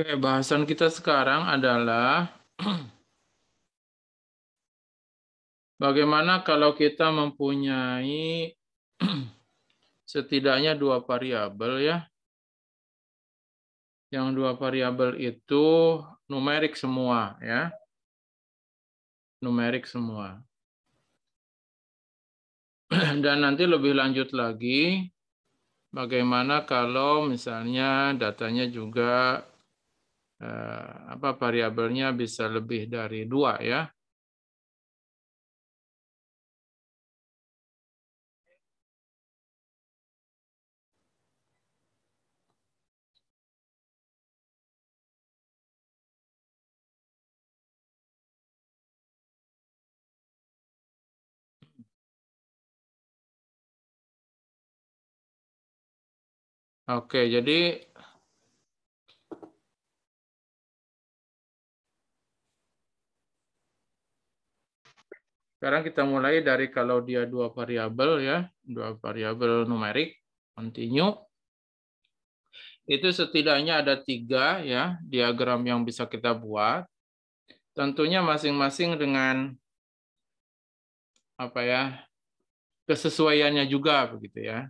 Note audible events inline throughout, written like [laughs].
Oke, bahasan kita sekarang adalah [clears throat] bagaimana kalau kita mempunyai [clears throat] setidaknya dua variabel ya. Yang dua variabel itu numerik semua ya. Numerik semua. [clears throat] Dan nanti lebih lanjut lagi bagaimana kalau misalnya datanya juga Eh, apa variabelnya bisa lebih dari dua ya. Oke, jadi Sekarang kita mulai dari kalau dia dua variabel ya, dua variabel numerik, continue. Itu setidaknya ada tiga ya diagram yang bisa kita buat. Tentunya masing-masing dengan apa ya kesesuaiannya juga begitu ya.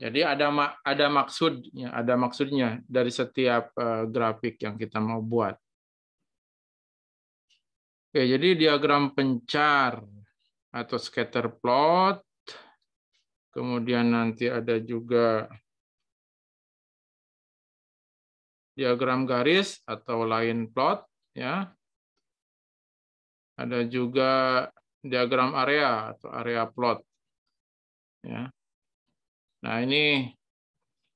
Jadi ada ada maksudnya, ada maksudnya dari setiap eh, grafik yang kita mau buat. Oke, jadi diagram pencar atau scatter plot. Kemudian nanti ada juga diagram garis atau line plot ya. Ada juga diagram area atau area plot. Ya. Nah, ini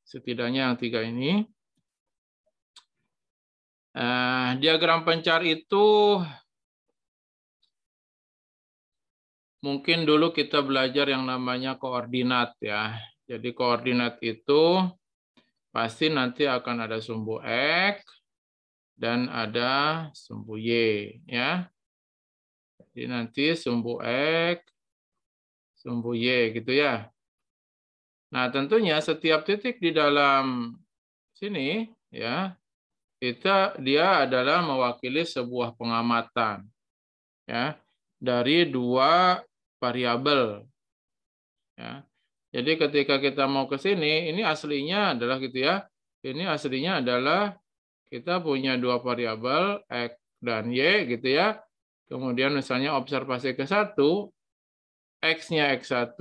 setidaknya yang tiga ini. Eh, diagram pencar itu mungkin dulu kita belajar yang namanya koordinat ya. Jadi koordinat itu pasti nanti akan ada sumbu X dan ada sumbu Y ya. Jadi nanti sumbu X, sumbu Y gitu ya. Nah tentunya setiap titik di dalam sini ya, kita dia adalah mewakili sebuah pengamatan ya dari dua variabel. Ya. Jadi ketika kita mau ke sini, ini aslinya adalah gitu ya. Ini aslinya adalah kita punya dua variabel x dan y gitu ya. Kemudian misalnya observasi ke satu, x-nya x1,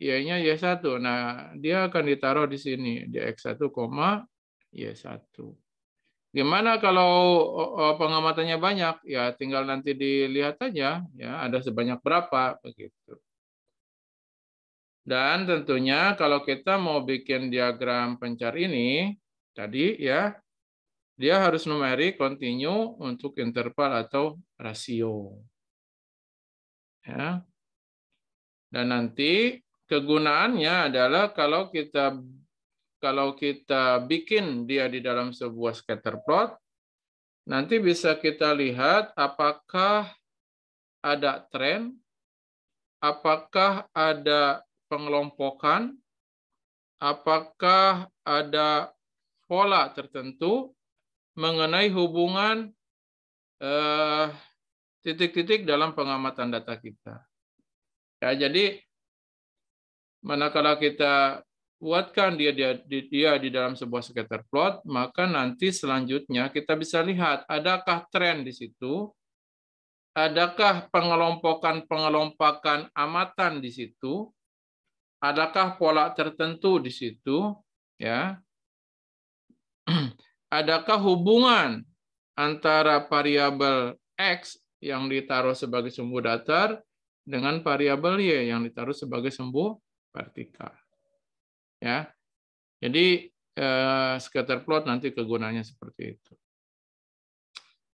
y-nya y1. Nah, dia akan ditaruh di sini di x1, y1. Gimana kalau eh, eh, pengamatannya banyak? Ya tinggal nanti dilihat aja ya ada sebanyak berapa begitu. Dan tentunya kalau kita mau bikin diagram pencar ini tadi ya dia harus numerik kontinu untuk interval atau rasio. Ya. Dan nanti kegunaannya adalah kalau kita kalau kita bikin dia di dalam sebuah scatter plot, nanti bisa kita lihat apakah ada tren, apakah ada pengelompokan, apakah ada pola tertentu mengenai hubungan eh, titik-titik eh, dalam pengamatan data kita. Ya, jadi manakala kita buatkan dia, dia dia di dalam sebuah scatter plot, maka nanti selanjutnya kita bisa lihat adakah tren di situ, adakah pengelompokan-pengelompokan amatan di situ, adakah pola tertentu di situ, ya. [clears throat] Adakah hubungan antara variabel X yang ditaruh sebagai sumbu datar dengan variabel Y yang ditaruh sebagai sumbu partikel Ya, jadi eh, scatter plot nanti kegunaannya seperti itu.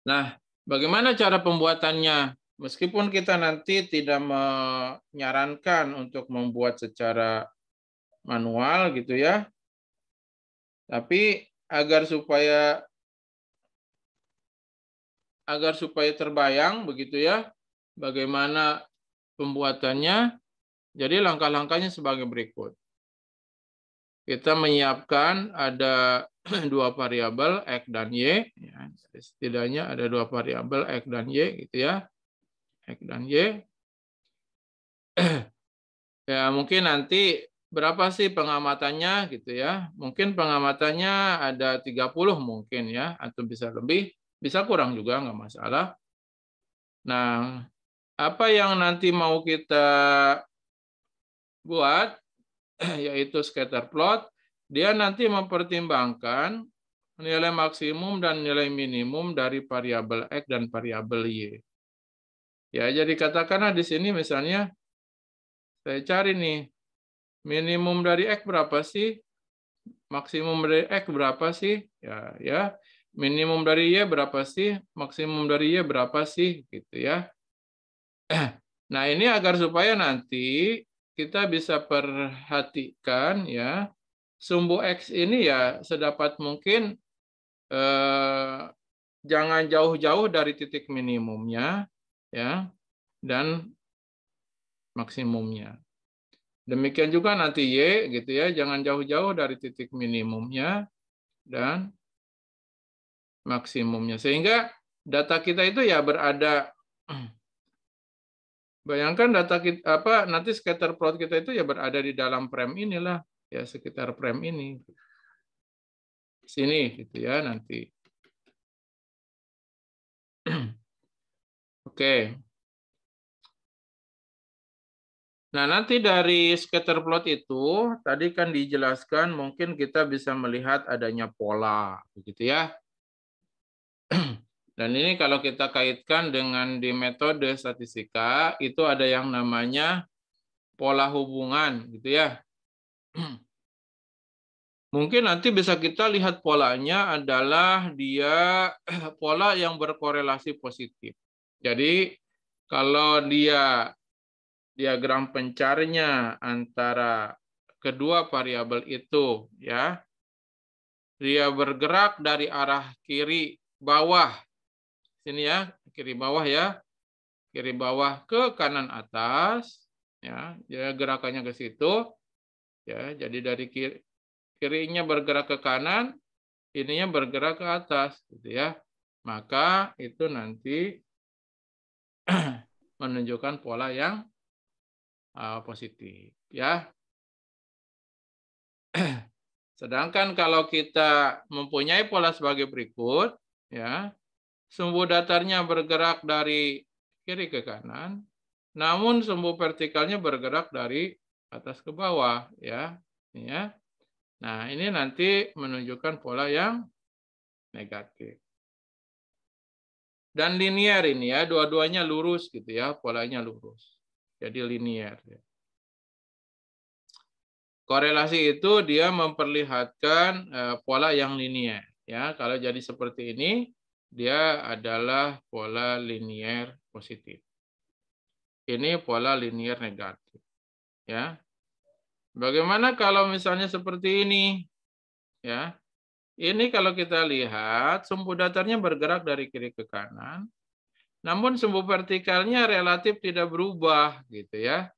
Nah, bagaimana cara pembuatannya? Meskipun kita nanti tidak menyarankan untuk membuat secara manual gitu ya, tapi agar supaya agar supaya terbayang begitu ya bagaimana pembuatannya. Jadi langkah-langkahnya sebagai berikut kita menyiapkan ada [clears throat] dua variabel x dan y. Ya, setidaknya ada dua variabel x dan y gitu ya, x dan y. [clears throat] ya mungkin nanti berapa sih pengamatannya gitu ya? Mungkin pengamatannya ada 30 mungkin ya, atau bisa lebih, bisa kurang juga nggak masalah. Nah, apa yang nanti mau kita buat [clears throat] yaitu scatter plot, dia nanti mempertimbangkan nilai maksimum dan nilai minimum dari variabel X dan variabel Y. Ya, jadi katakanlah di sini misalnya saya cari nih minimum dari X berapa sih? Maksimum dari X berapa sih? Ya, ya. Minimum dari Y berapa sih? Maksimum dari Y berapa sih? Gitu ya. [clears throat] Nah, ini agar supaya nanti kita bisa perhatikan ya sumbu x ini ya sedapat mungkin eh, jangan jauh-jauh dari titik minimumnya ya dan maksimumnya. Demikian juga nanti Y gitu ya, jangan jauh-jauh dari titik minimumnya dan maksimumnya. Sehingga data kita itu ya berada [clears throat] Bayangkan data kita apa nanti scatter plot kita itu ya berada di dalam frame inilah ya sekitar frame ini. Sini gitu ya nanti. [clears throat] Oke. Nah, nanti dari scatter plot itu tadi kan dijelaskan mungkin kita bisa melihat adanya pola begitu ya. [clears throat] Dan ini kalau kita kaitkan dengan di metode statistika, itu ada yang namanya pola hubungan, gitu ya. [clears throat] Mungkin nanti bisa kita lihat polanya adalah dia [clears throat] pola yang berkorelasi positif. Jadi kalau dia diagram pencarnya antara kedua variabel itu ya dia bergerak dari arah kiri bawah sini ya, kiri bawah ya. Kiri bawah ke kanan atas ya. Ya gerakannya ke situ. Ya, jadi dari kiri kirinya bergerak ke kanan, ininya bergerak ke atas gitu ya. Maka itu nanti [clears throat] menunjukkan pola yang uh, positif ya. [clears throat] Sedangkan kalau kita mempunyai pola sebagai berikut, ya, Sumbu datarnya bergerak dari kiri ke kanan, namun sumbu vertikalnya bergerak dari atas ke bawah ya. Ya. Nah, ini nanti menunjukkan pola yang negatif. Dan linier ini ya, dua-duanya lurus gitu ya, polanya lurus. Jadi linier ya. Korelasi itu dia memperlihatkan eh, pola yang linier ya. Kalau jadi seperti ini, dia adalah pola linier positif. Ini pola linier negatif. Ya. Bagaimana kalau misalnya seperti ini? Ya. Ini kalau kita lihat sumbu datarnya bergerak dari kiri ke kanan. Namun sumbu vertikalnya relatif tidak berubah gitu ya.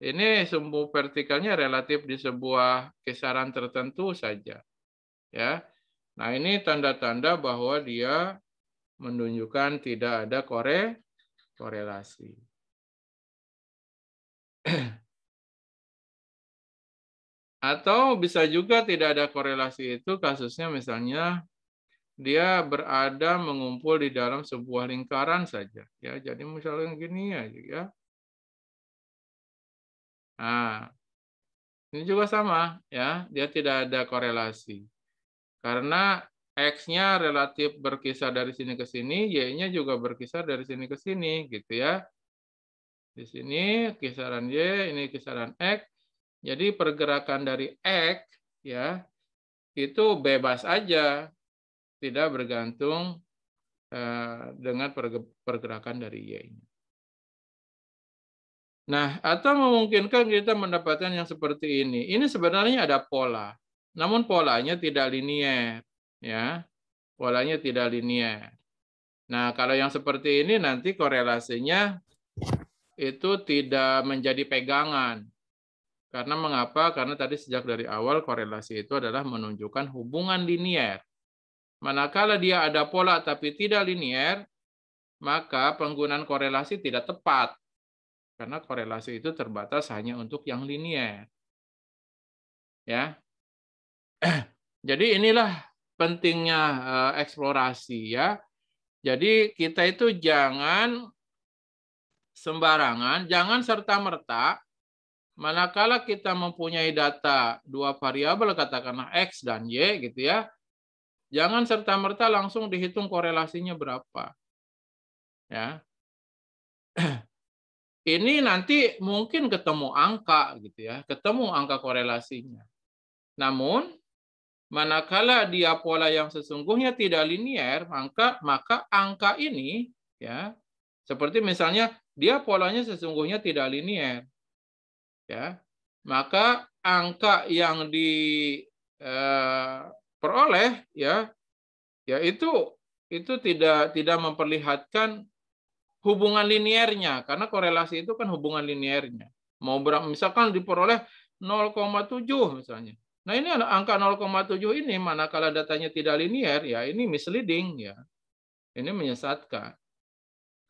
Ini sumbu vertikalnya relatif di sebuah kisaran tertentu saja. Ya. Nah, ini tanda-tanda bahwa dia menunjukkan tidak ada kore korelasi. [clears throat] Atau bisa juga tidak ada korelasi itu kasusnya misalnya dia berada mengumpul di dalam sebuah lingkaran saja ya. Jadi misalnya gini ya ya. Nah, ini juga sama ya, dia tidak ada korelasi. Karena X-nya relatif berkisar dari sini ke sini, Y-nya juga berkisar dari sini ke sini, gitu ya. Di sini kisaran Y, ini kisaran X. Jadi pergerakan dari X ya itu bebas aja, tidak bergantung uh, dengan pergerakan dari Y-nya. Nah, atau memungkinkan kita mendapatkan yang seperti ini. Ini sebenarnya ada pola, namun polanya tidak linier ya polanya tidak linier. Nah, kalau yang seperti ini nanti korelasinya itu tidak menjadi pegangan. Karena mengapa? Karena tadi sejak dari awal korelasi itu adalah menunjukkan hubungan linier. Manakala dia ada pola tapi tidak linier, maka penggunaan korelasi tidak tepat. Karena korelasi itu terbatas hanya untuk yang linier. Ya. [clears throat] Jadi inilah pentingnya eh, eksplorasi ya. Jadi kita itu jangan sembarangan, jangan serta-merta manakala kita mempunyai data dua variabel katakanlah x dan y gitu ya. Jangan serta-merta langsung dihitung korelasinya berapa. Ya. [clears throat] Ini nanti mungkin ketemu angka gitu ya, ketemu angka korelasinya. Namun manakala dia pola yang sesungguhnya tidak linier, maka maka angka ini ya seperti misalnya dia polanya sesungguhnya tidak linier. Ya. Maka angka yang diperoleh eh, ya yaitu itu tidak tidak memperlihatkan hubungan liniernya karena korelasi itu kan hubungan liniernya. Mau berapa misalkan diperoleh 0,7 misalnya. Nah ini angka 0,7 ini manakala datanya tidak linier ya ini misleading ya. Ini menyesatkan.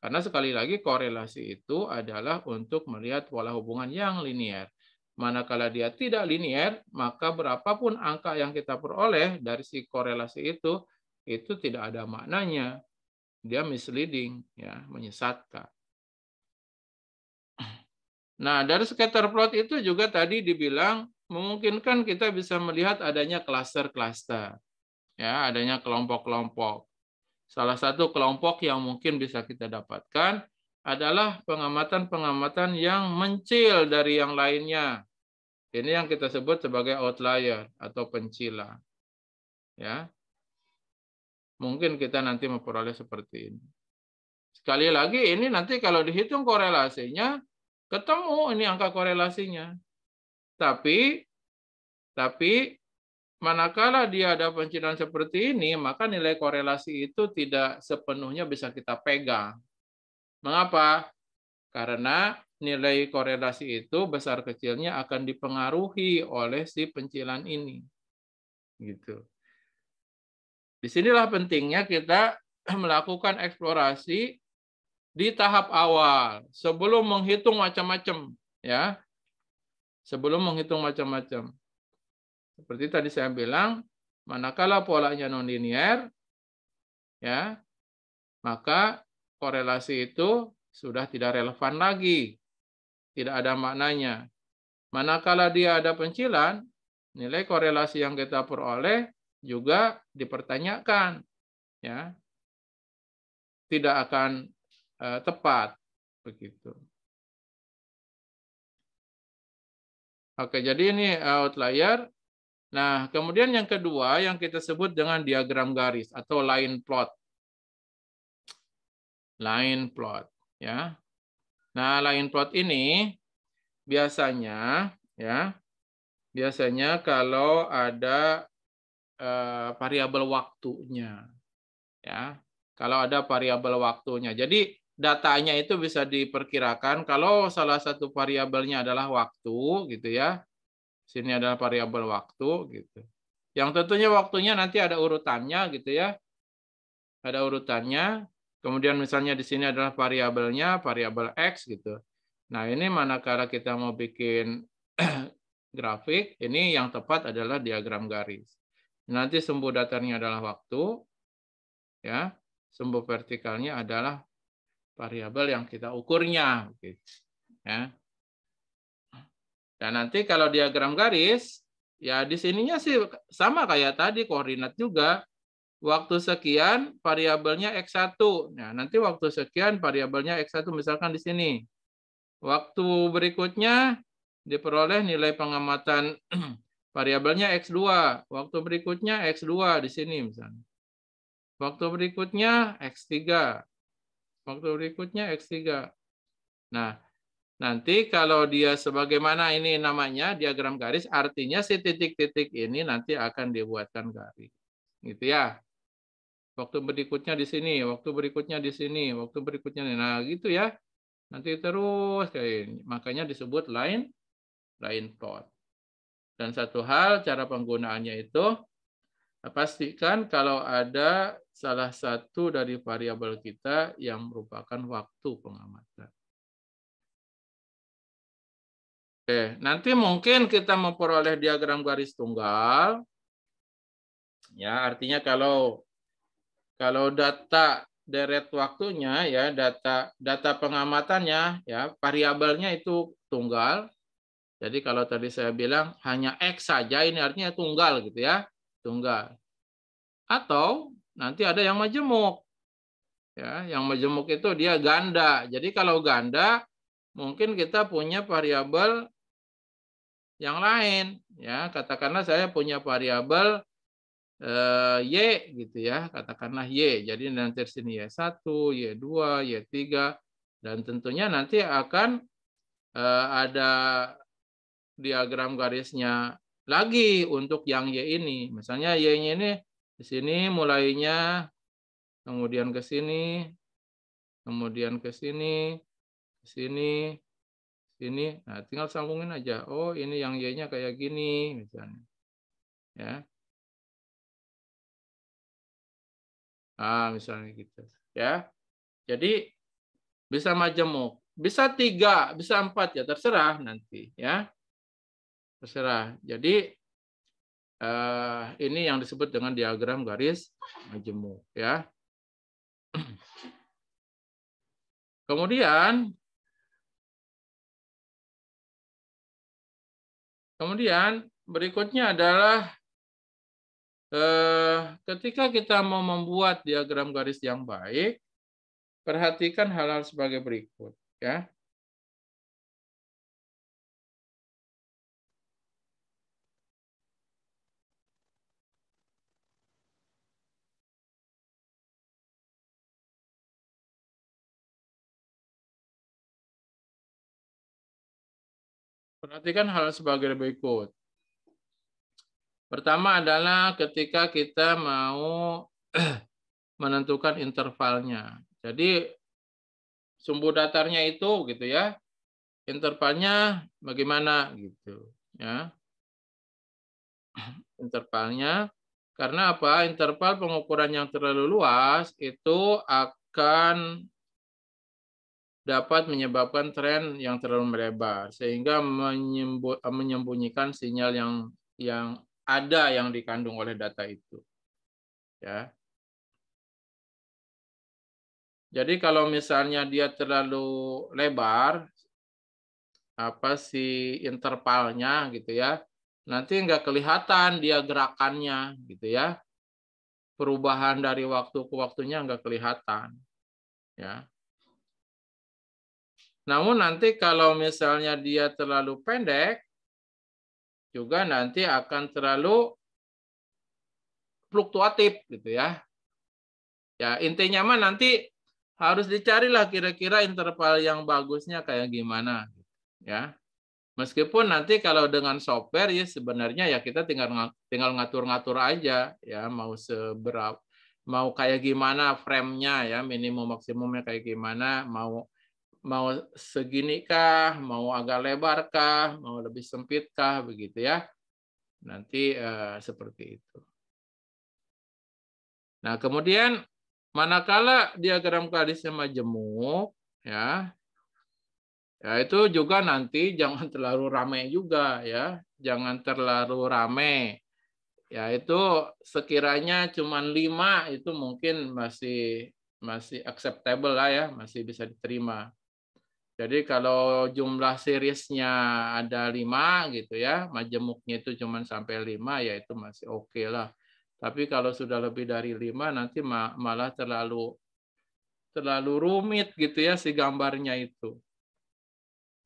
Karena sekali lagi korelasi itu adalah untuk melihat pola hubungan yang linier. Manakala dia tidak linier, maka berapapun angka yang kita peroleh dari si korelasi itu, itu tidak ada maknanya. Dia misleading, ya, menyesatkan. Nah, dari scatter plot itu juga tadi dibilang memungkinkan kita bisa melihat adanya klaster-klaster, ya, adanya kelompok-kelompok. Salah satu kelompok yang mungkin bisa kita dapatkan adalah pengamatan-pengamatan yang mencil dari yang lainnya. Ini yang kita sebut sebagai outlier atau pencila. Ya. Mungkin kita nanti memperoleh seperti ini. Sekali lagi ini nanti kalau dihitung korelasinya ketemu ini angka korelasinya tapi tapi manakala dia ada pencitraan seperti ini, maka nilai korelasi itu tidak sepenuhnya bisa kita pegang. Mengapa? Karena nilai korelasi itu besar kecilnya akan dipengaruhi oleh si pencilan ini. Gitu. Disinilah pentingnya kita [clears throat] melakukan eksplorasi di tahap awal sebelum menghitung macam-macam ya sebelum menghitung macam-macam. Seperti tadi saya bilang, manakala polanya nonlinier, ya, maka korelasi itu sudah tidak relevan lagi. Tidak ada maknanya. Manakala dia ada pencilan, nilai korelasi yang kita peroleh juga dipertanyakan. Ya. Tidak akan uh, tepat begitu. Oke, jadi ini eh, outlier. Nah, kemudian yang kedua yang kita sebut dengan diagram garis atau line plot. Line plot, ya. Nah, line plot ini biasanya ya, biasanya kalau ada uh, variabel waktunya. Ya, kalau ada variabel waktunya. Jadi datanya itu bisa diperkirakan kalau salah satu variabelnya adalah waktu gitu ya. Sini adalah variabel waktu gitu. Yang tentunya waktunya nanti ada urutannya gitu ya. Ada urutannya. Kemudian misalnya di sini adalah variabelnya, variabel x gitu. Nah, ini manakala kita mau bikin [clears throat] grafik, ini yang tepat adalah diagram garis. Nanti sumbu datarnya adalah waktu, ya. Sumbu vertikalnya adalah variabel yang kita ukurnya. Ya. Dan nanti kalau diagram garis, ya di sininya sih sama kayak tadi koordinat juga. Waktu sekian variabelnya x1. Nah, ya, nanti waktu sekian variabelnya x1 misalkan di sini. Waktu berikutnya diperoleh nilai pengamatan [clears throat] variabelnya x2. Waktu berikutnya x2 di sini misalnya. Waktu berikutnya x3. Waktu berikutnya X3. Nah, nanti kalau dia sebagaimana ini namanya diagram garis, artinya si titik-titik ini nanti akan dibuatkan garis. Gitu ya. Waktu berikutnya di sini, waktu berikutnya di sini, waktu berikutnya di sini. Nah, gitu ya. Nanti terus kayak ini. Makanya disebut line line plot. Dan satu hal cara penggunaannya itu pastikan kalau ada salah satu dari variabel kita yang merupakan waktu pengamatan. Oke, nanti mungkin kita memperoleh diagram garis tunggal. Ya, artinya kalau kalau data deret waktunya ya data data pengamatannya ya variabelnya itu tunggal. Jadi kalau tadi saya bilang hanya x saja ini artinya tunggal gitu ya, tunggal. Atau nanti ada yang majemuk. Ya, yang majemuk itu dia ganda. Jadi kalau ganda mungkin kita punya variabel yang lain ya katakanlah saya punya variabel eh, y gitu ya katakanlah y jadi nanti sini y satu, y 2 y 3 dan tentunya nanti akan eh, ada diagram garisnya lagi untuk yang y ini misalnya y ini di sini mulainya, kemudian ke sini, kemudian ke sini, ke sini, sini. Nah, tinggal sambungin aja. Oh, ini yang Y-nya kayak gini, misalnya. Ya. Ah, misalnya gitu. Ya. Jadi bisa majemuk, bisa tiga, bisa empat ya terserah nanti ya. Terserah. Jadi Eh, ini yang disebut dengan diagram garis majemuk ya. [clears throat] Kemudian Kemudian berikutnya adalah uh, ketika kita mau membuat diagram garis yang baik, perhatikan hal-hal sebagai berikut ya. Perhatikan hal sebagai berikut. Pertama adalah ketika kita mau [clears throat] menentukan intervalnya. Jadi sumbu datarnya itu gitu ya. Intervalnya bagaimana gitu ya. [clears throat] Intervalnya karena apa? Interval pengukuran yang terlalu luas itu akan dapat menyebabkan tren yang terlalu melebar sehingga eh, menyembunyikan sinyal yang yang ada yang dikandung oleh data itu. Ya. Jadi kalau misalnya dia terlalu lebar apa si intervalnya gitu ya. Nanti nggak kelihatan dia gerakannya gitu ya. Perubahan dari waktu ke waktunya nggak kelihatan. Ya. Namun nanti kalau misalnya dia terlalu pendek, juga nanti akan terlalu fluktuatif gitu ya. Ya intinya mah nanti harus dicarilah kira-kira interval yang bagusnya kayak gimana ya. Meskipun nanti kalau dengan software ya sebenarnya ya kita tinggal tinggal ngatur-ngatur aja ya mau seberapa mau kayak gimana framenya ya minimum maksimumnya kayak gimana mau mau segini kah, mau agak lebar kah, mau lebih sempit kah, begitu ya. Nanti eh, seperti itu. Nah, kemudian manakala diagram kalisnya majemuk, ya, ya itu juga nanti [laughs] jangan terlalu ramai juga, ya, jangan terlalu ramai. Ya itu sekiranya cuma lima itu mungkin masih masih acceptable lah ya, masih bisa diterima. Jadi kalau jumlah seriesnya ada lima gitu ya, majemuknya itu cuma sampai lima ya itu masih oke okay lah. Tapi kalau sudah lebih dari lima nanti malah terlalu terlalu rumit gitu ya si gambarnya itu.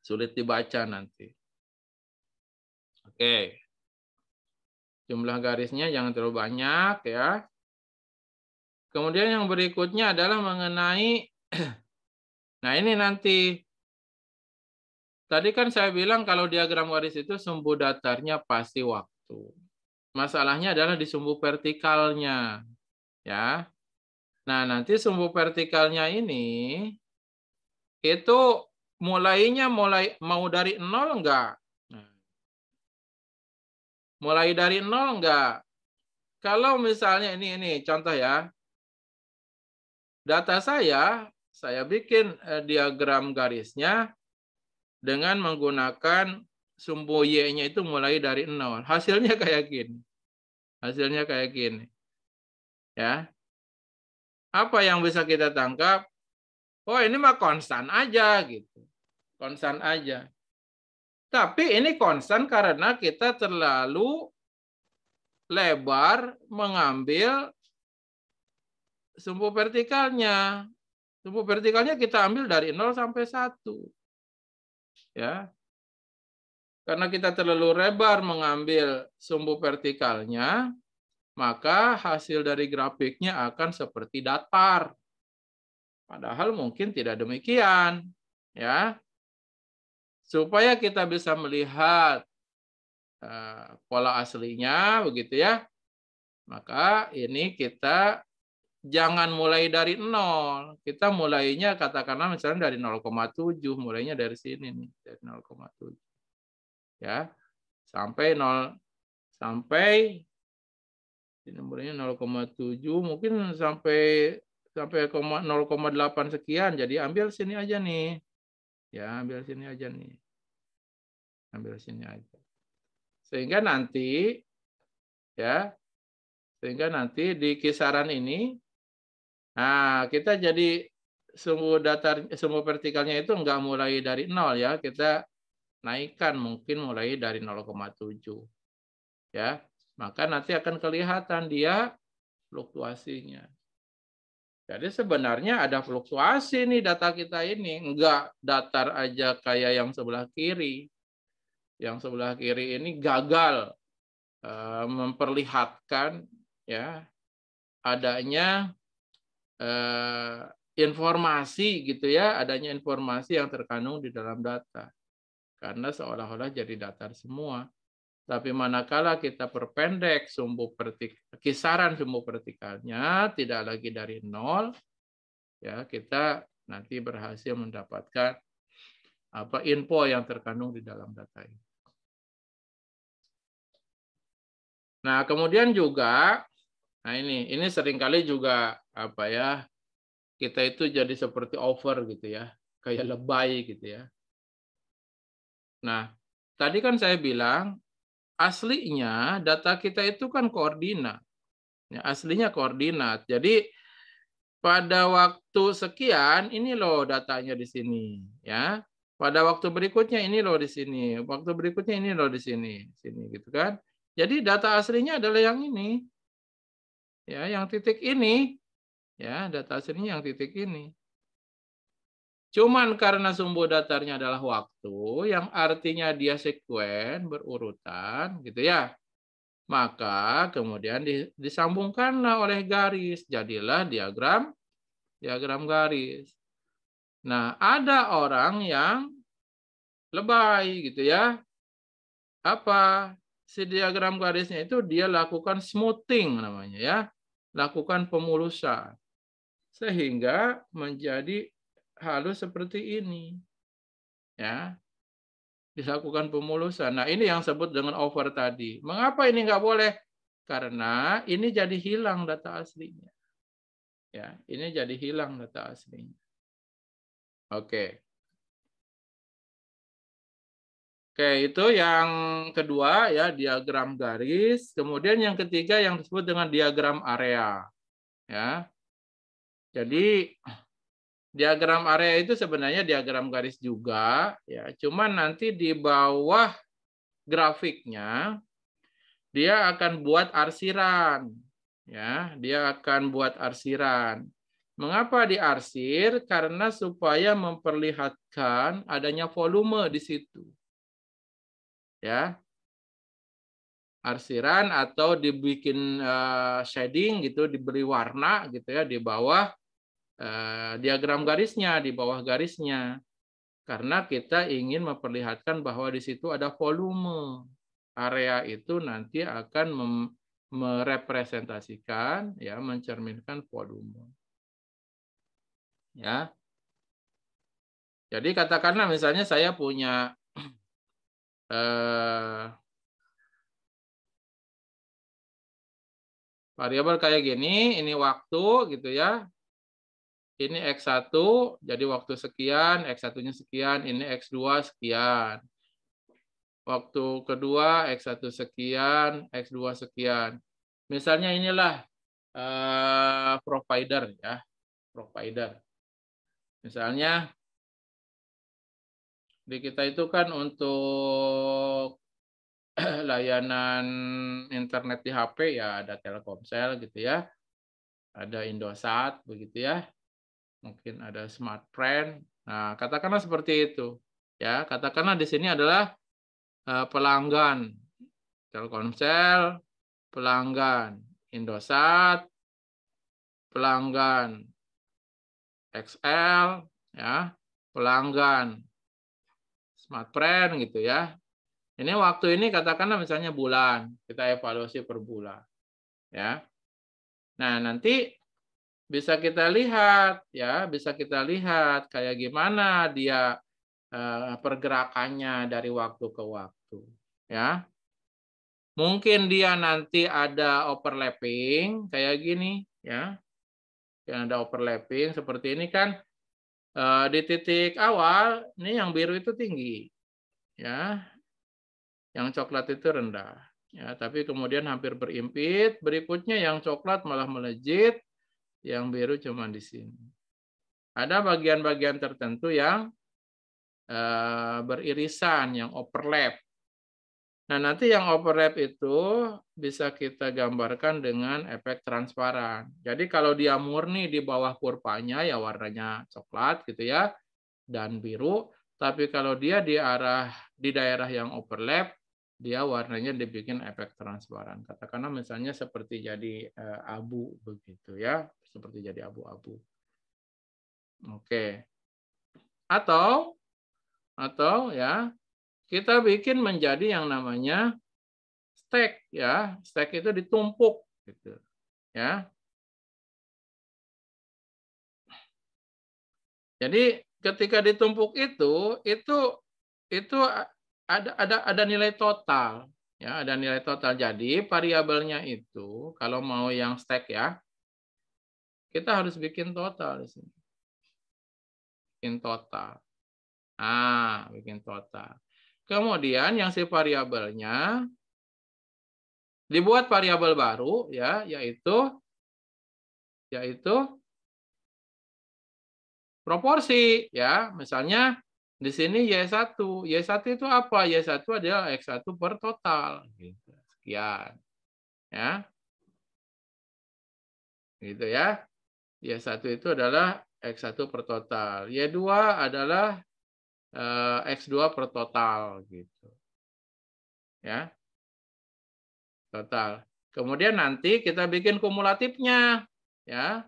Sulit dibaca nanti. Oke. Okay. Jumlah garisnya jangan terlalu banyak ya. Kemudian yang berikutnya adalah mengenai [clears throat] Nah, ini nanti Tadi kan saya bilang kalau diagram garis itu sumbu datarnya pasti waktu. Masalahnya adalah di sumbu vertikalnya. Ya. Nah, nanti sumbu vertikalnya ini itu mulainya mulai mau dari nol enggak? Nah. Mulai dari nol enggak? Kalau misalnya ini ini contoh ya. Data saya saya bikin eh, diagram garisnya dengan menggunakan sumbu Y-nya itu mulai dari nol. Hasilnya kayak gini. Hasilnya kayak gini. Ya. Apa yang bisa kita tangkap? Oh, ini mah konstan aja gitu. Konstan aja. Tapi ini konstan karena kita terlalu lebar mengambil sumbu vertikalnya. Sumbu vertikalnya kita ambil dari 0 sampai 1 ya karena kita terlalu lebar mengambil sumbu vertikalnya, maka hasil dari grafiknya akan seperti datar. Padahal mungkin tidak demikian, ya. Supaya kita bisa melihat eh, pola aslinya begitu ya. Maka ini kita jangan mulai dari nol. Kita mulainya katakanlah misalnya dari 0,7, mulainya dari sini nih, dari 0,7. Ya. Sampai 0 sampai ini mulainya 0,7, mungkin sampai sampai 0,8 sekian. Jadi ambil sini aja nih. Ya, ambil sini aja nih. Ambil sini aja. Sehingga nanti ya sehingga nanti di kisaran ini Nah, kita jadi sumbu datar sumbu vertikalnya itu nggak mulai dari nol ya, kita naikkan mungkin mulai dari 0,7. Ya. Maka nanti akan kelihatan dia fluktuasinya. Jadi sebenarnya ada fluktuasi nih data kita ini, enggak datar aja kayak yang sebelah kiri. Yang sebelah kiri ini gagal eh, memperlihatkan ya adanya eh, informasi gitu ya, adanya informasi yang terkandung di dalam data. Karena seolah-olah jadi datar semua. Tapi manakala kita perpendek sumbu pertik kisaran sumbu vertikalnya tidak lagi dari nol, ya kita nanti berhasil mendapatkan apa info yang terkandung di dalam data ini. Nah kemudian juga, nah ini ini seringkali juga apa ya kita itu jadi seperti over gitu ya kayak hmm. lebay gitu ya nah tadi kan saya bilang aslinya data kita itu kan koordinat ya, aslinya koordinat jadi pada waktu sekian ini loh datanya di sini ya pada waktu berikutnya ini loh di sini waktu berikutnya ini loh di sini sini gitu kan jadi data aslinya adalah yang ini ya yang titik ini Ya, data aslinya yang titik ini. Cuman karena sumbu datarnya adalah waktu, yang artinya dia sekuen berurutan, gitu ya. Maka kemudian disambungkanlah oleh garis, jadilah diagram diagram garis. Nah, ada orang yang lebay, gitu ya. Apa si diagram garisnya itu dia lakukan smoothing namanya ya, lakukan pemulusan sehingga menjadi halus seperti ini. Ya. Dilakukan pemulusan. Nah, ini yang sebut dengan over tadi. Mengapa ini nggak boleh? Karena ini jadi hilang data aslinya. Ya, ini jadi hilang data aslinya. Oke. Oke, itu yang kedua ya, diagram garis. Kemudian yang ketiga yang disebut dengan diagram area. Ya. Jadi diagram area itu sebenarnya diagram garis juga ya, cuman nanti di bawah grafiknya dia akan buat arsiran ya, dia akan buat arsiran. Mengapa diarsir? Karena supaya memperlihatkan adanya volume di situ. Ya. Arsiran atau dibikin eh, shading gitu, diberi warna gitu ya di bawah Eh, diagram garisnya di bawah garisnya karena kita ingin memperlihatkan bahwa di situ ada volume area itu nanti akan merepresentasikan ya mencerminkan volume ya jadi katakanlah misalnya saya punya [clears throat] eh, variabel kayak gini ini waktu gitu ya ini X1, jadi waktu sekian, X1-nya sekian, ini X2 sekian. Waktu kedua, X1 sekian, X2 sekian. Misalnya inilah uh, provider ya, provider. Misalnya di kita itu kan untuk [clears throat] layanan internet di HP ya ada Telkomsel gitu ya, ada Indosat begitu ya, mungkin ada smart friend. Nah, katakanlah seperti itu. Ya, katakanlah di sini adalah eh, pelanggan Telkomsel, pelanggan Indosat, pelanggan XL, ya, pelanggan smart Smartfren gitu ya. Ini waktu ini katakanlah misalnya bulan, kita evaluasi per bulan, ya. Nah nanti bisa kita lihat ya bisa kita lihat kayak gimana dia eh, pergerakannya dari waktu ke waktu ya mungkin dia nanti ada overlapping kayak gini ya yang ada overlapping seperti ini kan eh, di titik awal ini yang biru itu tinggi ya yang coklat itu rendah ya tapi kemudian hampir berimpit berikutnya yang coklat malah melejit yang biru cuma di sini. Ada bagian-bagian tertentu yang uh, beririsan, yang overlap. Nah, nanti yang overlap itu bisa kita gambarkan dengan efek transparan. Jadi kalau dia murni di bawah kurvanya ya warnanya coklat gitu ya dan biru, tapi kalau dia di arah di daerah yang overlap dia warnanya dibikin efek transparan. Katakanlah misalnya seperti jadi eh, abu begitu ya seperti jadi abu-abu. Oke. Atau atau ya, kita bikin menjadi yang namanya stack ya. stack itu ditumpuk gitu. Ya. Jadi ketika ditumpuk itu itu itu ada ada ada nilai total ya ada nilai total jadi variabelnya itu kalau mau yang stack ya kita harus bikin total di sini. Bikin total. Ah, bikin total. Kemudian yang si variabelnya dibuat variabel baru ya, yaitu yaitu proporsi ya. Misalnya di sini Y1. Y1 itu apa? Y1 adalah X1 per total gitu. Sekian. Ya. Gitu ya. Y1 itu adalah X1 per total. Y2 adalah eh, X2 per total. gitu ya Total. Kemudian nanti kita bikin kumulatifnya. ya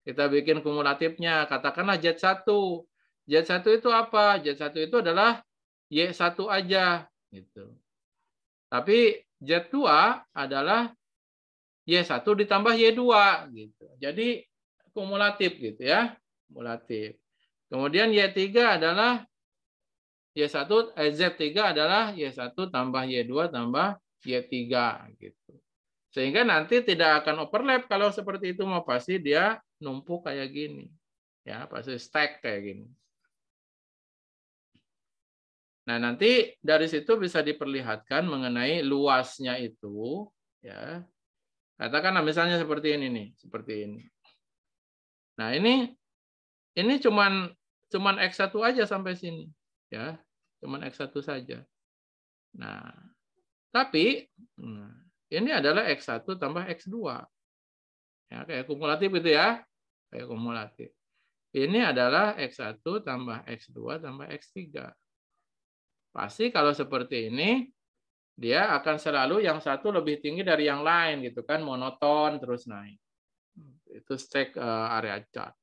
Kita bikin kumulatifnya. Katakanlah Z1. Z1 itu apa? Z1 itu adalah Y1 aja. gitu Tapi Z2 adalah Y1 ditambah Y2. gitu Jadi kumulatif gitu ya, kumulatif. Kemudian Y3 adalah Y1 eh, Z3 adalah Y1 tambah Y2 tambah Y3 gitu. Sehingga nanti tidak akan overlap kalau seperti itu mau pasti dia numpuk kayak gini. Ya, pasti stack kayak gini. Nah, nanti dari situ bisa diperlihatkan mengenai luasnya itu ya. Katakanlah misalnya seperti ini nih, seperti ini. Nah, ini ini cuman cuman X1 aja sampai sini, ya. Cuman X1 saja. Nah, tapi nah, ini adalah X1 tambah X2. Ya, kayak kumulatif gitu ya. Kayak kumulatif. Ini adalah X1 tambah X2 tambah X3. Pasti kalau seperti ini, dia akan selalu yang satu lebih tinggi dari yang lain gitu kan monoton terus naik. Itu stake eh, area chart.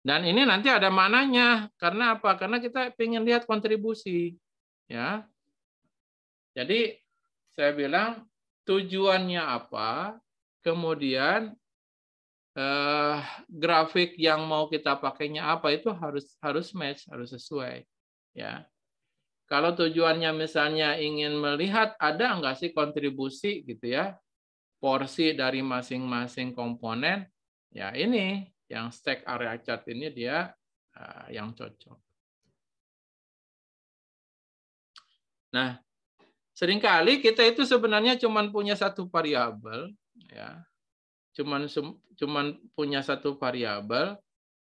Dan ini nanti ada mananya. Karena apa? Karena kita ingin lihat kontribusi. ya. Jadi saya bilang tujuannya apa, kemudian eh, grafik yang mau kita pakainya apa itu harus harus match, harus sesuai. Ya. Kalau tujuannya misalnya ingin melihat ada enggak sih kontribusi gitu ya porsi dari masing-masing komponen, ya ini yang stack area chart ini dia eh, yang cocok. Nah, seringkali kita itu sebenarnya cuma punya satu variabel, ya, cuma cuman punya satu variabel,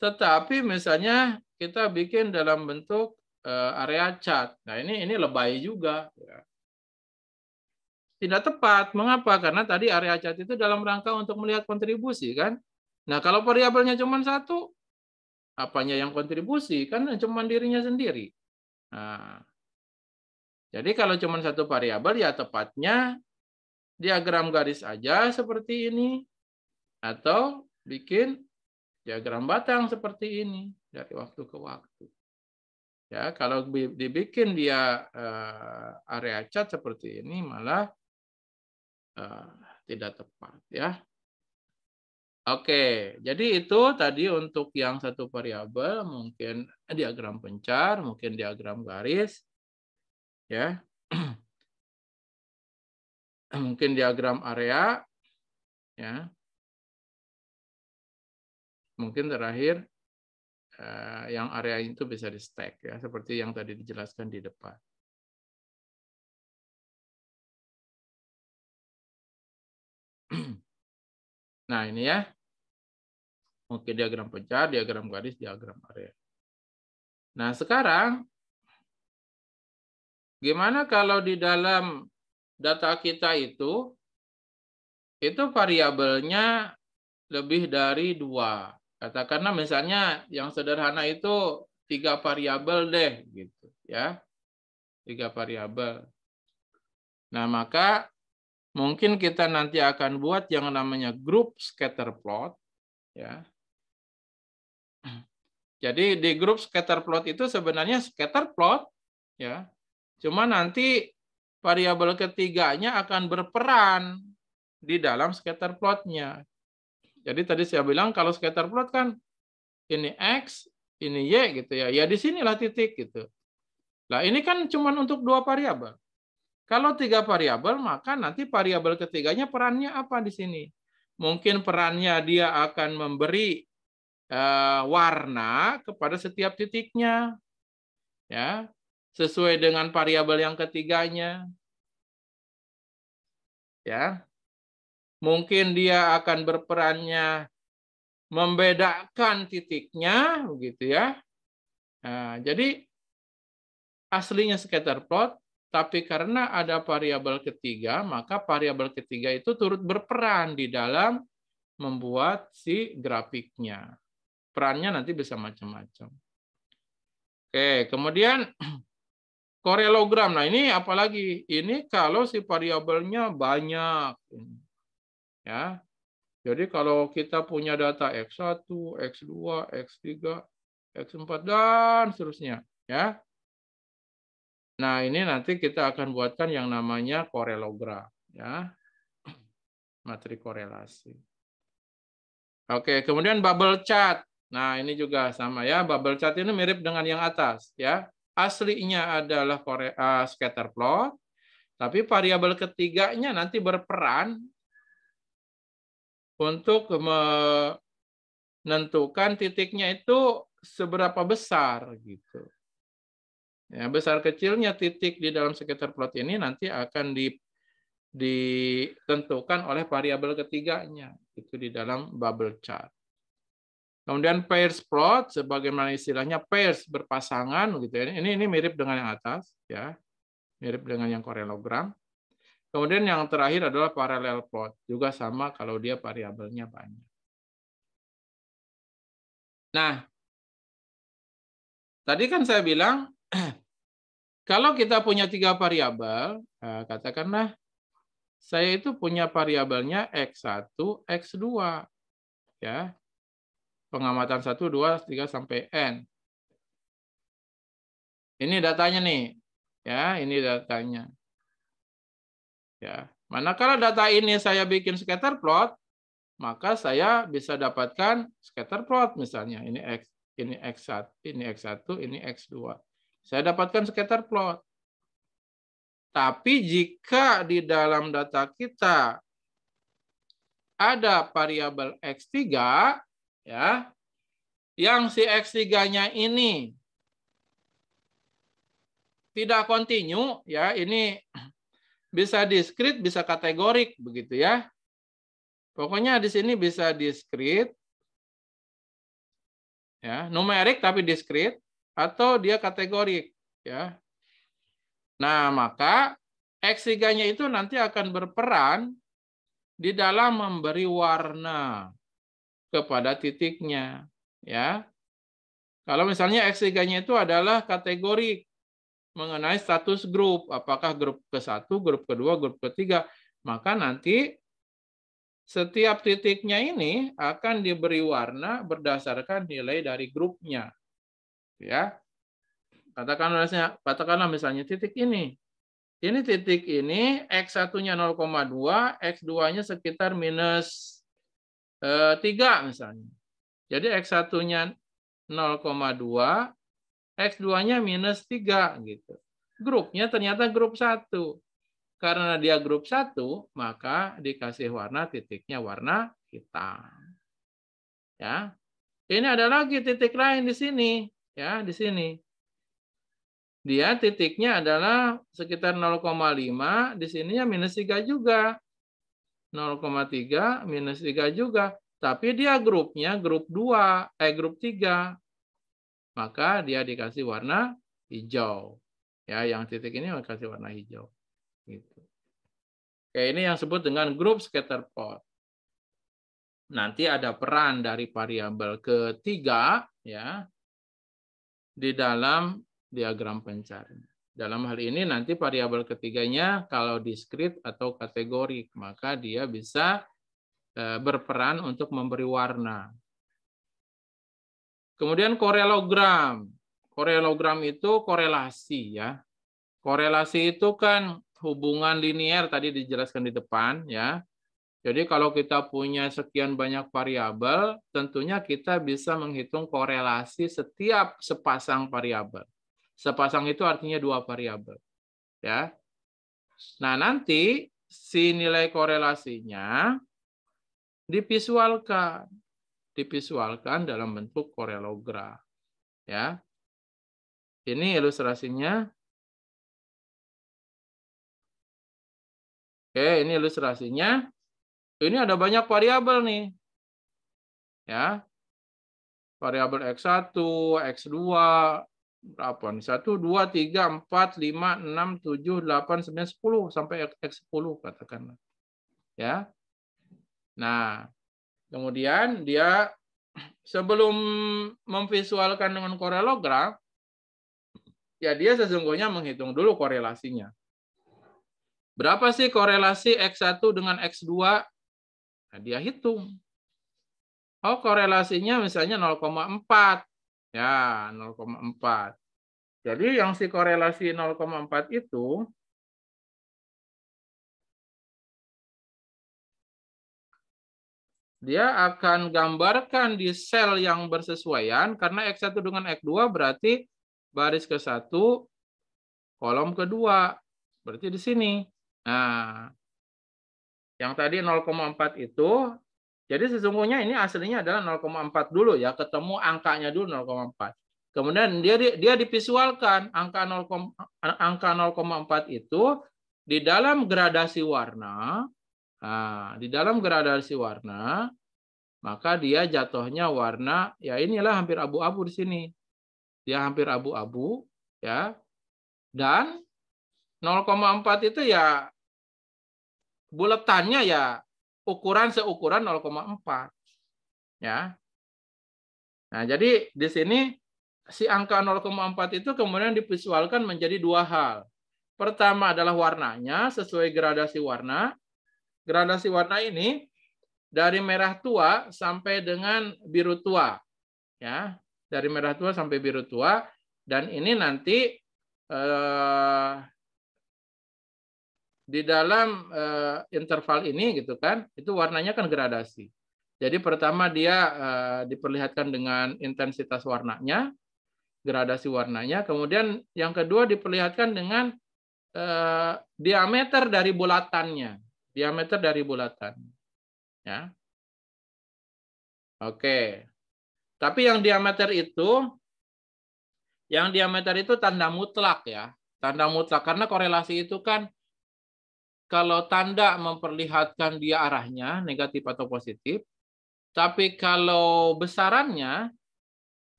tetapi misalnya kita bikin dalam bentuk eh, area chart. Nah, ini ini lebay juga. Ya tidak tepat. Mengapa? Karena tadi area cat itu dalam rangka untuk melihat kontribusi kan. Nah kalau variabelnya cuma satu, apanya yang kontribusi? Kan cuma dirinya sendiri. Nah, jadi kalau cuma satu variabel ya tepatnya diagram garis aja seperti ini atau bikin diagram batang seperti ini dari waktu ke waktu. Ya, kalau dibikin dia eh, area cat seperti ini malah uh, tidak tepat ya. Oke, jadi itu tadi untuk yang satu variabel mungkin diagram pencar, mungkin diagram garis, ya, [clears throat] mungkin diagram area, ya, mungkin terakhir eh, yang area itu bisa di stack ya, seperti yang tadi dijelaskan di depan. Nah, ini ya. Oke, diagram pecah, diagram garis, diagram area. Nah, sekarang gimana kalau di dalam data kita itu itu variabelnya lebih dari dua. Katakanlah misalnya yang sederhana itu tiga variabel deh gitu ya. Tiga variabel. Nah, maka Mungkin kita nanti akan buat yang namanya grup scatter plot. Ya. Jadi di grup scatter plot itu sebenarnya scatter plot, ya. Cuma nanti variabel ketiganya akan berperan di dalam scatter plotnya. Jadi tadi saya bilang kalau scatter plot kan ini x, ini y gitu ya. Ya di sinilah titik gitu. lah ini kan cuma untuk dua variabel. Kalau tiga variabel, maka nanti variabel ketiganya perannya apa di sini? Mungkin perannya dia akan memberi uh, warna kepada setiap titiknya, ya sesuai dengan variabel yang ketiganya, ya. Mungkin dia akan berperannya membedakan titiknya, begitu ya. Nah, jadi aslinya scatter plot tapi karena ada variabel ketiga, maka variabel ketiga itu turut berperan di dalam membuat si grafiknya. Perannya nanti bisa macam-macam. Oke, kemudian [clears throat] korelogram. Nah, ini apalagi? Ini kalau si variabelnya banyak. Ya. Jadi kalau kita punya data X1, X2, X3, X4 dan seterusnya, ya. Nah, ini nanti kita akan buatkan yang namanya korelograf, ya. [clears throat] Materi korelasi. Oke, kemudian bubble chart. Nah, ini juga sama ya. Bubble chart ini mirip dengan yang atas, ya. Aslinya adalah kore, uh, scatter plot, tapi variabel ketiganya nanti berperan untuk menentukan titiknya itu seberapa besar gitu. Ya, besar kecilnya titik di dalam sekitar plot ini nanti akan ditentukan oleh variabel ketiganya itu di dalam bubble chart. Kemudian pairs plot sebagaimana istilahnya pairs berpasangan gitu ya. Ini ini mirip dengan yang atas ya. Mirip dengan yang korelogram. Kemudian yang terakhir adalah parallel plot, juga sama kalau dia variabelnya banyak. Nah, tadi kan saya bilang [clears throat] kalau kita punya tiga variabel, eh, katakanlah saya itu punya variabelnya x1, x2, ya pengamatan 1, 2, 3, sampai n. Ini datanya nih, ya ini datanya. Ya, manakala data ini saya bikin scatter plot, maka saya bisa dapatkan scatter plot misalnya ini x, ini x1, ini x1, ini x2. Saya dapatkan scatter plot. Tapi jika di dalam data kita ada variabel X3 ya, yang si X3-nya ini tidak kontinu ya, ini bisa diskrit, bisa kategorik begitu ya. Pokoknya di sini bisa diskrit ya, numerik tapi diskrit atau dia kategorik ya. Nah, maka x itu nanti akan berperan di dalam memberi warna kepada titiknya ya. Kalau misalnya x itu adalah kategorik mengenai status grup, apakah grup ke satu, grup kedua, grup ketiga, maka nanti setiap titiknya ini akan diberi warna berdasarkan nilai dari grupnya. Ya. Katakanlah misalnya, katakanlah misalnya titik ini. Ini titik ini x satunya 0,2, X2-nya sekitar minus eh, 3 misalnya. Jadi x satunya 0,2, X2-nya minus 3 gitu. Grupnya ternyata grup satu Karena dia grup satu maka dikasih warna titiknya warna hitam. Ya. Ini ada lagi titik lain di sini ya di sini. Dia titiknya adalah sekitar 0,5, di sininya minus 3 juga. 0,3 minus 3 juga. Tapi dia grupnya grup 2, eh grup 3. Maka dia dikasih warna hijau. Ya, yang titik ini dikasih warna hijau. Gitu. Oke, ini yang disebut dengan grup scatter plot nanti ada peran dari variabel ketiga ya di dalam diagram pencarian. Dalam hal ini nanti variabel ketiganya kalau diskrit atau kategori maka dia bisa eh, berperan untuk memberi warna. Kemudian korelogram. Korelogram itu korelasi ya. Korelasi itu kan hubungan linier tadi dijelaskan di depan ya. Jadi kalau kita punya sekian banyak variabel, tentunya kita bisa menghitung korelasi setiap sepasang variabel. Sepasang itu artinya dua variabel. Ya. Nah, nanti si nilai korelasinya divisualkan. Divisualkan dalam bentuk korelogram. Ya. Ini ilustrasinya Oke, ini ilustrasinya ini ada banyak variabel nih. Ya. Variabel X1, X2, berapa nih? 1, 2, 3, 4, 5, 6, 7, 8, 9, 10. Sampai X10 katakanlah. Ya. Nah, kemudian dia [clears throat] sebelum memvisualkan dengan korelogram, ya dia sesungguhnya menghitung dulu korelasinya. Berapa sih korelasi X1 dengan X2 Nah, dia hitung. Oh, korelasinya misalnya 0,4. Ya, 0,4. Jadi yang si korelasi 0,4 itu dia akan gambarkan di sel yang bersesuaian karena X1 dengan X2 berarti baris ke-1 kolom kedua. Berarti di sini. Nah, yang tadi 0,4 itu, jadi sesungguhnya ini aslinya adalah 0,4 dulu ya, ketemu angkanya dulu 0,4. Kemudian dia dia divisualkan angka 0, angka 0,4 itu di dalam gradasi warna. Nah, di dalam gradasi warna, maka dia jatuhnya warna ya inilah hampir abu-abu di sini. Dia hampir abu-abu ya. Dan 0,4 itu ya buletannya ya ukuran seukuran 0,4. Ya. Nah, jadi di sini si angka 0,4 itu kemudian divisualkan menjadi dua hal. Pertama adalah warnanya sesuai gradasi warna. Gradasi warna ini dari merah tua sampai dengan biru tua. Ya, dari merah tua sampai biru tua dan ini nanti eh, di dalam uh, interval ini gitu kan itu warnanya kan gradasi jadi pertama dia uh, diperlihatkan dengan intensitas warnanya gradasi warnanya kemudian yang kedua diperlihatkan dengan uh, diameter dari bulatannya diameter dari bulatan ya oke tapi yang diameter itu yang diameter itu tanda mutlak ya tanda mutlak karena korelasi itu kan kalau tanda memperlihatkan dia arahnya negatif atau positif, tapi kalau besarannya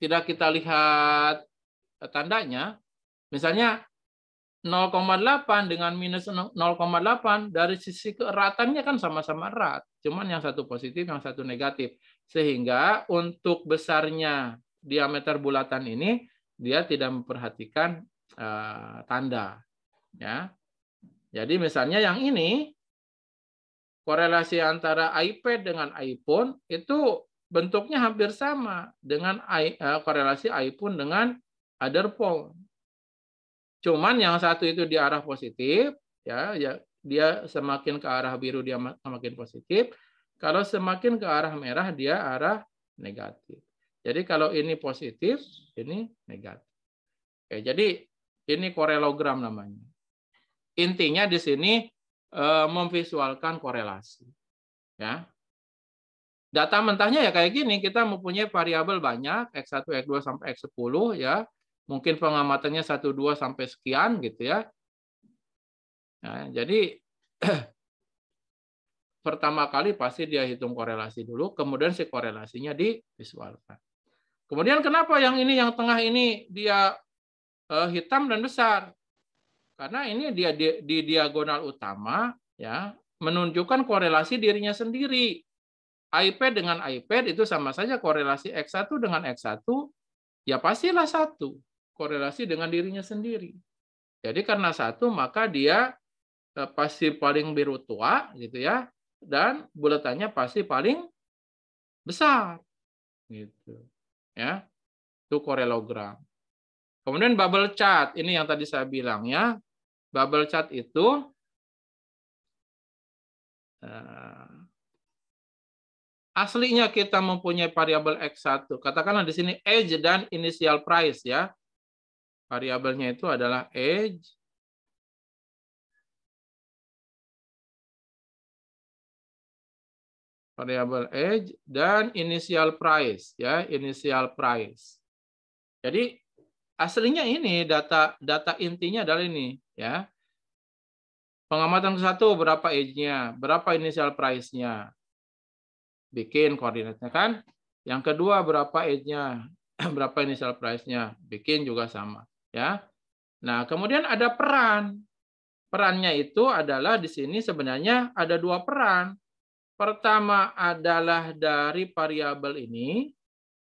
tidak kita lihat tandanya, misalnya 0,8 dengan minus 0,8 dari sisi keeratannya kan sama-sama erat, cuman yang satu positif, yang satu negatif, sehingga untuk besarnya diameter bulatan ini dia tidak memperhatikan uh, tanda, ya jadi misalnya yang ini, korelasi antara iPad dengan iPhone itu bentuknya hampir sama dengan eh, korelasi iPhone dengan other phone. Cuman yang satu itu di arah positif, ya, ya dia semakin ke arah biru dia semakin positif. Kalau semakin ke arah merah dia arah negatif. Jadi kalau ini positif, ini negatif. Oke, jadi ini korelogram namanya. Intinya di sini eh, memvisualkan korelasi. Ya. Data mentahnya ya kayak gini, kita mempunyai variabel banyak, X1, X2 sampai X10 ya. Mungkin pengamatannya 1 2 sampai sekian gitu ya. Nah, jadi [clears throat] pertama kali pasti dia hitung korelasi dulu, kemudian si korelasinya divisualkan. Kemudian kenapa yang ini yang tengah ini dia eh, hitam dan besar? Karena ini dia di, di diagonal utama ya menunjukkan korelasi dirinya sendiri. iPad dengan iPad itu sama saja korelasi X1 dengan X1 ya pastilah satu korelasi dengan dirinya sendiri. Jadi karena satu maka dia eh, pasti paling biru tua gitu ya dan bulatannya pasti paling besar gitu ya itu korelogram kemudian bubble chart ini yang tadi saya bilang ya Bubble chart itu eh, aslinya kita mempunyai variabel X1. Katakanlah di sini age dan initial price ya. Variabelnya itu adalah age variabel age dan initial price ya, initial price. Jadi aslinya ini data data intinya adalah ini ya. Pengamatan ke satu berapa age-nya, berapa initial price-nya. Bikin koordinatnya kan. Yang kedua berapa age-nya, [clears throat] berapa initial price-nya, bikin juga sama ya. Nah, kemudian ada peran. Perannya itu adalah di sini sebenarnya ada dua peran. Pertama adalah dari variabel ini.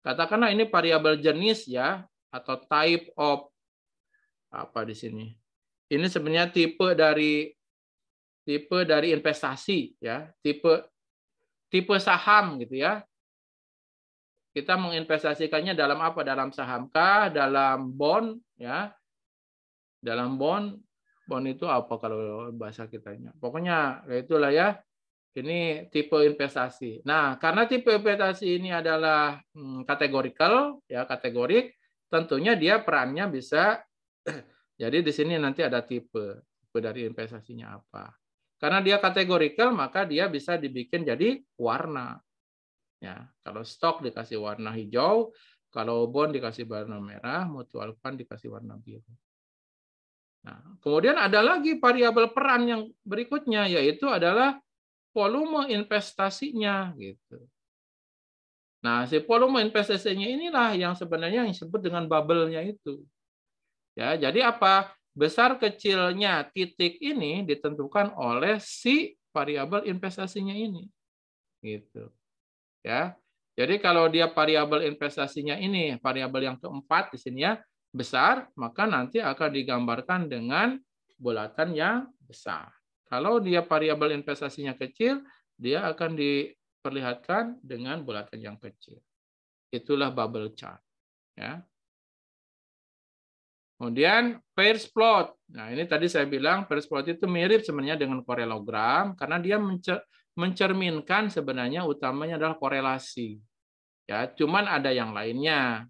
Katakanlah ini variabel jenis ya, atau type of apa di sini. Ini sebenarnya tipe dari tipe dari investasi ya, tipe tipe saham gitu ya. Kita menginvestasikannya dalam apa? Dalam saham kah? Dalam bond ya. Dalam bond, bond itu apa kalau bahasa kitanya? Pokoknya ya itulah ya. Ini tipe investasi. Nah, karena tipe investasi ini adalah hmm, kategorikal ya, kategorik tentunya dia perannya bisa [clears throat] jadi di sini nanti ada tipe tipe dari investasinya apa. Karena dia kategorikal maka dia bisa dibikin jadi warna. Ya, kalau stok dikasih warna hijau, kalau bond dikasih warna merah, mutual fund dikasih warna biru. Nah, kemudian ada lagi variabel peran yang berikutnya yaitu adalah volume investasinya gitu. Nah, si volume investasinya inilah yang sebenarnya yang disebut dengan bubble-nya itu. Ya, jadi apa? Besar kecilnya titik ini ditentukan oleh si variabel investasinya ini. Gitu. Ya. Jadi kalau dia variabel investasinya ini, variabel yang keempat di sini ya, besar, maka nanti akan digambarkan dengan bulatan yang besar. Kalau dia variabel investasinya kecil, dia akan di perlihatkan dengan bulatan yang kecil. Itulah bubble chart. Ya. Kemudian pairs plot. Nah ini tadi saya bilang pairs plot itu mirip sebenarnya dengan korelogram karena dia mencerminkan sebenarnya utamanya adalah korelasi. Ya, cuman ada yang lainnya.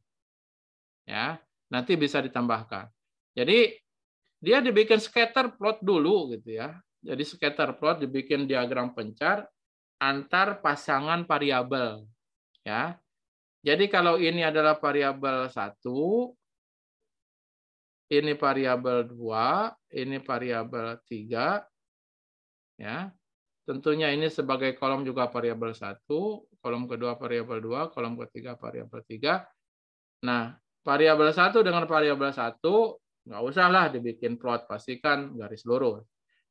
Ya, nanti bisa ditambahkan. Jadi dia dibikin scatter plot dulu gitu ya. Jadi scatter plot dibikin diagram pencar, antar pasangan variabel. Ya. Jadi kalau ini adalah variabel satu, ini variabel dua, ini variabel tiga, ya. Tentunya ini sebagai kolom juga variabel satu, kolom kedua variabel dua, kolom ketiga variabel tiga. Nah, variabel satu dengan variabel satu nggak usahlah dibikin plot, pastikan garis lurus.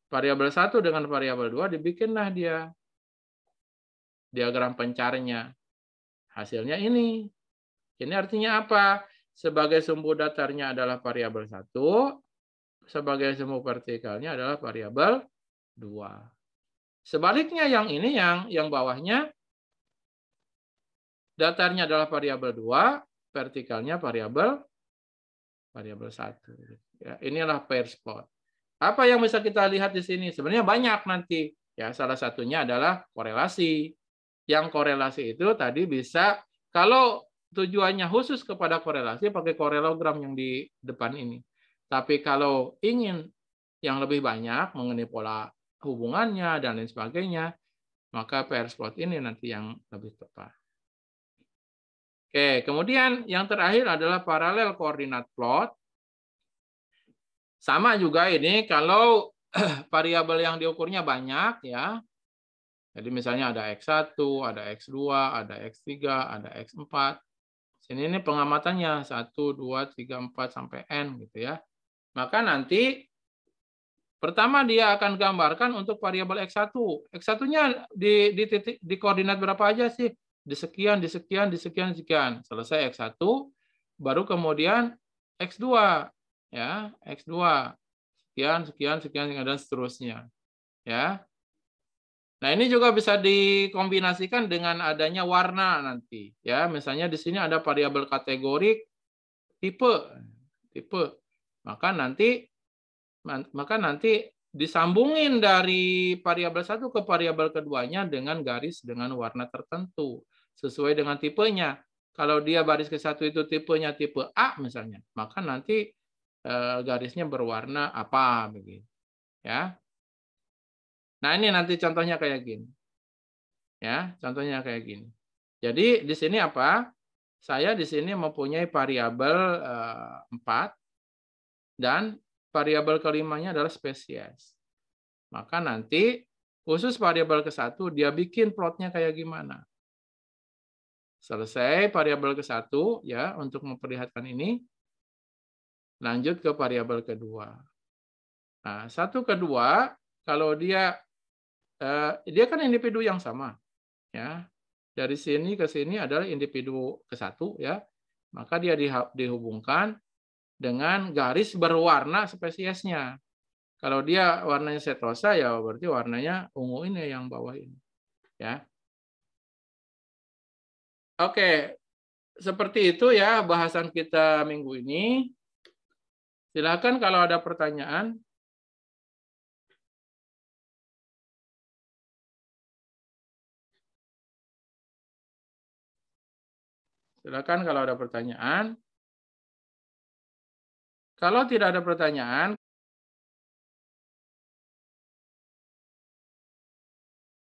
Variabel satu dengan variabel dua dibikinlah dia diagram pencarnya. Hasilnya ini. Ini artinya apa? Sebagai sumbu datarnya adalah variabel satu, sebagai sumbu vertikalnya adalah variabel dua. Sebaliknya yang ini yang yang bawahnya datarnya adalah variabel dua, vertikalnya variabel variabel 1. Ya, inilah pair spot. Apa yang bisa kita lihat di sini? Sebenarnya banyak nanti. Ya, salah satunya adalah korelasi yang korelasi itu tadi bisa kalau tujuannya khusus kepada korelasi pakai korelogram yang di depan ini. Tapi kalau ingin yang lebih banyak mengenai pola hubungannya dan lain sebagainya, maka PR plot ini nanti yang lebih tepat. Oke, kemudian yang terakhir adalah paralel koordinat plot. Sama juga ini kalau [clears throat] variabel yang diukurnya banyak ya, jadi misalnya ada X1, ada X2, ada X3, ada X4. Sini ini pengamatannya 1, 2, 3, 4, sampai N gitu ya. Maka nanti pertama dia akan gambarkan untuk variabel X1. X1-nya di, di, titik, di koordinat berapa aja sih? Di sekian, di sekian, di sekian, di sekian. Selesai X1, baru kemudian X2. ya X2, sekian, sekian, sekian, dan seterusnya. Ya, Nah, ini juga bisa dikombinasikan dengan adanya warna nanti. Ya, misalnya di sini ada variabel kategori tipe tipe. Maka nanti maka nanti disambungin dari variabel satu ke variabel keduanya dengan garis dengan warna tertentu sesuai dengan tipenya. Kalau dia baris ke satu itu tipenya tipe A misalnya, maka nanti eh, garisnya berwarna apa begitu. Ya. Nah, ini nanti contohnya kayak gini. Ya, contohnya kayak gini. Jadi di sini apa? Saya di sini mempunyai variabel eh, empat dan variabel kelimanya adalah spesies. Maka nanti khusus variabel ke-1 dia bikin plotnya kayak gimana. Selesai variabel ke-1 ya untuk memperlihatkan ini. Lanjut ke variabel kedua. Nah, satu kedua kalau dia Eh, dia kan individu yang sama, ya. Dari sini ke sini adalah individu ke satu, ya. Maka dia dihubungkan dengan garis berwarna spesiesnya. Kalau dia warnanya setosa, ya berarti warnanya ungu ini yang bawah ini, ya. Oke, seperti itu ya bahasan kita minggu ini. Silakan kalau ada pertanyaan. Silakan kalau ada pertanyaan. Kalau tidak ada pertanyaan,